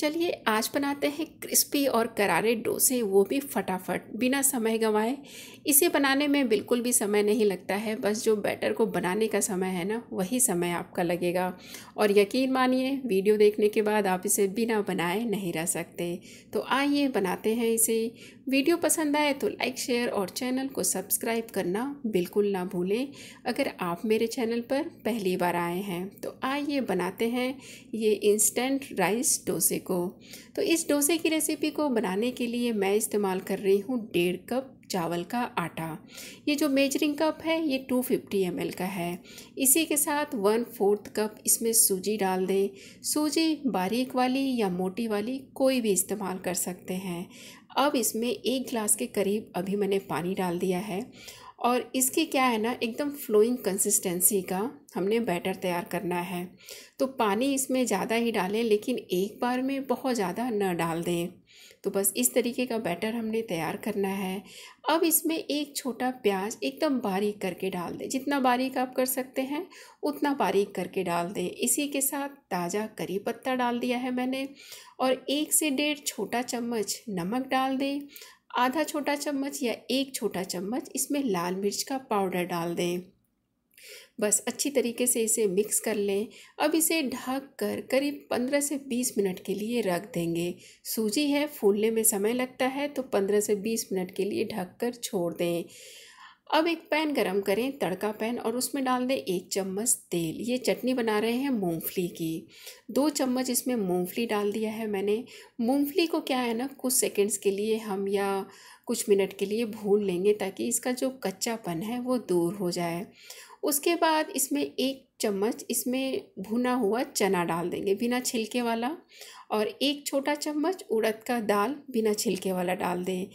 चलिए आज बनाते हैं क्रिस्पी और करारे डोसे वो भी फटाफट बिना समय गंवाए इसे बनाने में बिल्कुल भी समय नहीं लगता है बस जो बैटर को बनाने का समय है ना वही समय आपका लगेगा और यकीन मानिए वीडियो देखने के बाद आप इसे बिना बनाए नहीं रह सकते तो आइए बनाते हैं इसे वीडियो पसंद आए तो लाइक शेयर और चैनल को सब्सक्राइब करना बिल्कुल ना भूलें अगर आप मेरे चैनल पर पहली बार आए हैं तो आइए बनाते हैं ये इंस्टेंट राइस डोसे को तो इस डोसे की रेसिपी को बनाने के लिए मैं इस्तेमाल कर रही हूँ डेढ़ कप चावल का आटा ये जो मेजरिंग कप है ये टू फिफ्टी एम का है इसी के साथ वन फोर्थ कप इसमें सूजी डाल दें सूजी बारीक वाली या मोटी वाली कोई भी इस्तेमाल कर सकते हैं अब इसमें एक गिलास के करीब अभी मैंने पानी डाल दिया है और इसकी क्या है ना एकदम फ्लोइंग कंसिस्टेंसी का हमने बैटर तैयार करना है तो पानी इसमें ज़्यादा ही डालें लेकिन एक बार में बहुत ज़्यादा न डाल दें तो बस इस तरीके का बैटर हमने तैयार करना है अब इसमें एक छोटा प्याज एकदम बारीक करके डाल दें जितना बारीक आप कर सकते हैं उतना बारीक करके डाल दें इसी के साथ ताज़ा करी पत्ता डाल दिया है मैंने और एक से डेढ़ छोटा चम्मच नमक डाल दें आधा छोटा चम्मच या एक छोटा चम्मच इसमें लाल मिर्च का पाउडर डाल दें बस अच्छी तरीके से इसे मिक्स कर लें अब इसे ढक कर करीब पंद्रह से बीस मिनट के लिए रख देंगे सूजी है फूलने में समय लगता है तो पंद्रह से बीस मिनट के लिए ढक कर छोड़ दें अब एक पैन गरम करें तड़का पैन और उसमें डाल दें एक चम्मच तेल ये चटनी बना रहे हैं मूंगफली की दो चम्मच इसमें मूंगफली डाल दिया है मैंने मूंगफली को क्या है ना कुछ सेकंड्स के लिए हम या कुछ मिनट के लिए भून लेंगे ताकि इसका जो कच्चापन है वो दूर हो जाए उसके बाद इसमें एक चम्मच इसमें भुना हुआ चना डाल देंगे बिना छिलके वाला और एक छोटा चम्मच उड़द का दाल बिना छिलके वाला डाल दें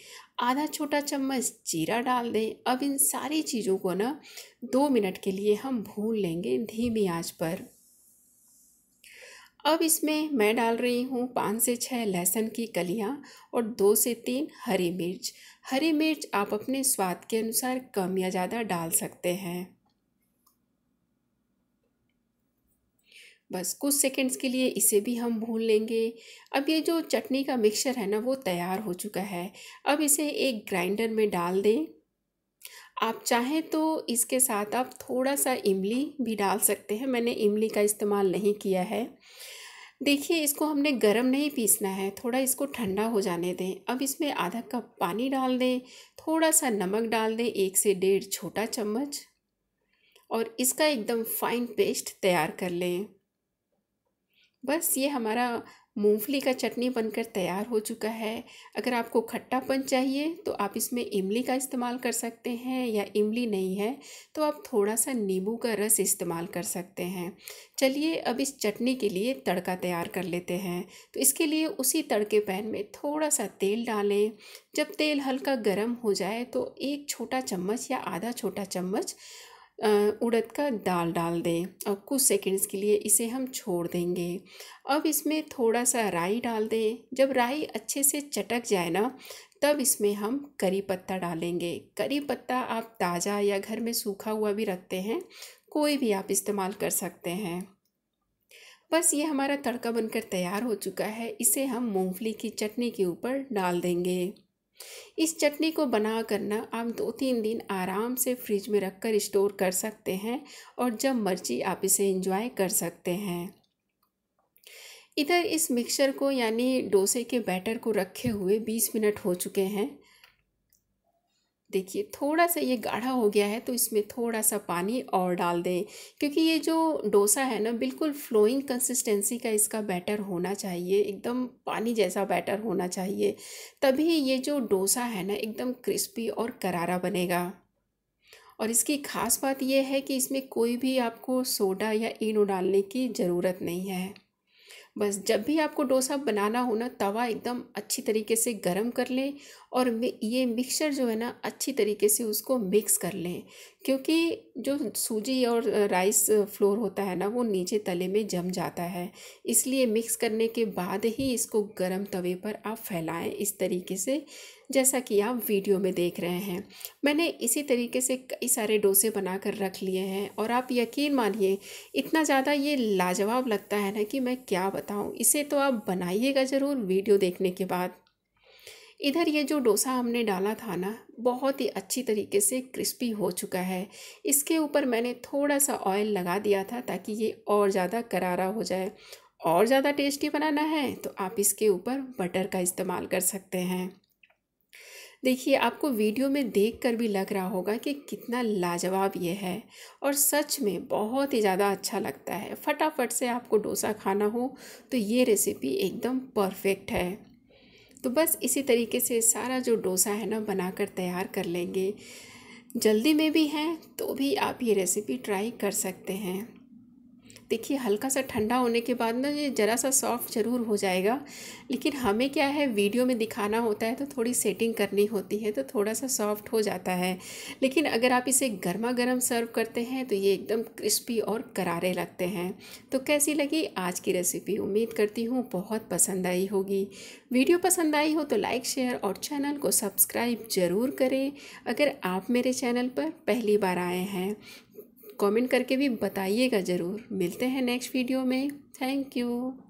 आधा छोटा चम्मच जीरा डाल दें अब इन सारी चीज़ों को ना दो मिनट के लिए हम भून लेंगे धीमी आंच पर अब इसमें मैं डाल रही हूँ पाँच से छः लहसुन की कलियाँ और दो से तीन हरी मिर्च हरी मिर्च आप अपने स्वाद के अनुसार कम या ज़्यादा डाल सकते हैं बस कुछ सेकंड्स के लिए इसे भी हम भून लेंगे अब ये जो चटनी का मिक्सचर है ना वो तैयार हो चुका है अब इसे एक ग्राइंडर में डाल दें आप चाहें तो इसके साथ आप थोड़ा सा इमली भी डाल सकते हैं मैंने इमली का इस्तेमाल नहीं किया है देखिए इसको हमने गरम नहीं पीसना है थोड़ा इसको ठंडा हो जाने दें अब इसमें आधा कप पानी डाल दें थोड़ा सा नमक डाल दें एक से डेढ़ छोटा चम्मच और इसका एकदम फाइन पेस्ट तैयार कर लें बस ये हमारा मूंगफली का चटनी बनकर तैयार हो चुका है अगर आपको खट्टापन चाहिए तो आप इसमें इमली का इस्तेमाल कर सकते हैं या इमली नहीं है तो आप थोड़ा सा नींबू का रस इस्तेमाल कर सकते हैं चलिए अब इस चटनी के लिए तड़का तैयार कर लेते हैं तो इसके लिए उसी तड़के पैन में थोड़ा सा तेल डालें जब तेल हल्का गर्म हो जाए तो एक छोटा चम्मच या आधा छोटा चम्मच उड़द का दाल डाल दें और कुछ सेकंड्स के लिए इसे हम छोड़ देंगे अब इसमें थोड़ा सा राई डाल दें जब राई अच्छे से चटक जाए ना तब इसमें हम करी पत्ता डालेंगे करी पत्ता आप ताज़ा या घर में सूखा हुआ भी रखते हैं कोई भी आप इस्तेमाल कर सकते हैं बस ये हमारा तड़का बनकर तैयार हो चुका है इसे हम मूंगफली की चटनी के ऊपर डाल देंगे इस चटनी को बना करना आप दो तीन दिन आराम से फ्रिज में रख कर स्टोर कर सकते हैं और जब मर्जी आप इसे इंजॉय कर सकते हैं इधर इस मिक्सर को यानी डोसे के बैटर को रखे हुए 20 मिनट हो चुके हैं देखिए थोड़ा सा ये गाढ़ा हो गया है तो इसमें थोड़ा सा पानी और डाल दें क्योंकि ये जो डोसा है ना बिल्कुल फ्लोइंग कंसिस्टेंसी का इसका बैटर होना चाहिए एकदम पानी जैसा बैटर होना चाहिए तभी ये जो डोसा है ना एकदम क्रिस्पी और करारा बनेगा और इसकी ख़ास बात यह है कि इसमें कोई भी आपको सोडा या इनो डालने की ज़रूरत नहीं है बस जब भी आपको डोसा बनाना हो ना तवा एकदम अच्छी तरीके से गर्म कर लें और ये मिक्सचर जो है ना अच्छी तरीके से उसको मिक्स कर लें क्योंकि जो सूजी और राइस फ्लोर होता है ना वो नीचे तले में जम जाता है इसलिए मिक्स करने के बाद ही इसको गरम तवे पर आप फैलाएं इस तरीके से जैसा कि आप वीडियो में देख रहे हैं मैंने इसी तरीके से कई सारे डोसे बना कर रख लिए हैं और आप यकीन मानिए इतना ज़्यादा ये लाजवाब लगता है ना कि मैं क्या बताऊँ इसे तो आप बनाइएगा ज़रूर वीडियो देखने के बाद इधर ये जो डोसा हमने डाला था ना बहुत ही अच्छी तरीके से क्रिस्पी हो चुका है इसके ऊपर मैंने थोड़ा सा ऑयल लगा दिया था ताकि ये और ज़्यादा करारा हो जाए और ज़्यादा टेस्टी बनाना है तो आप इसके ऊपर बटर का इस्तेमाल कर सकते हैं देखिए आपको वीडियो में देख कर भी लग रहा होगा कि कितना लाजवाब ये है और सच में बहुत ही ज़्यादा अच्छा लगता है फटाफट से आपको डोसा खाना हो तो ये रेसिपी एकदम परफेक्ट है तो बस इसी तरीके से सारा जो डोसा है ना बनाकर तैयार कर लेंगे जल्दी में भी हैं तो भी आप ये रेसिपी ट्राई कर सकते हैं देखिए हल्का सा ठंडा होने के बाद ना ये ज़रा सा सॉफ्ट ज़रूर हो जाएगा लेकिन हमें क्या है वीडियो में दिखाना होता है तो थोड़ी सेटिंग करनी होती है तो थोड़ा सा सॉफ्ट हो जाता है लेकिन अगर आप इसे गर्मा गर्म सर्व करते हैं तो ये एकदम क्रिस्पी और करारे लगते हैं तो कैसी लगी आज की रेसिपी उम्मीद करती हूँ बहुत पसंद आई होगी वीडियो पसंद आई हो तो लाइक शेयर और चैनल को सब्सक्राइब ज़रूर करें अगर आप मेरे चैनल पर पहली बार आए हैं कमेंट करके भी बताइएगा ज़रूर मिलते हैं नेक्स्ट वीडियो में थैंक यू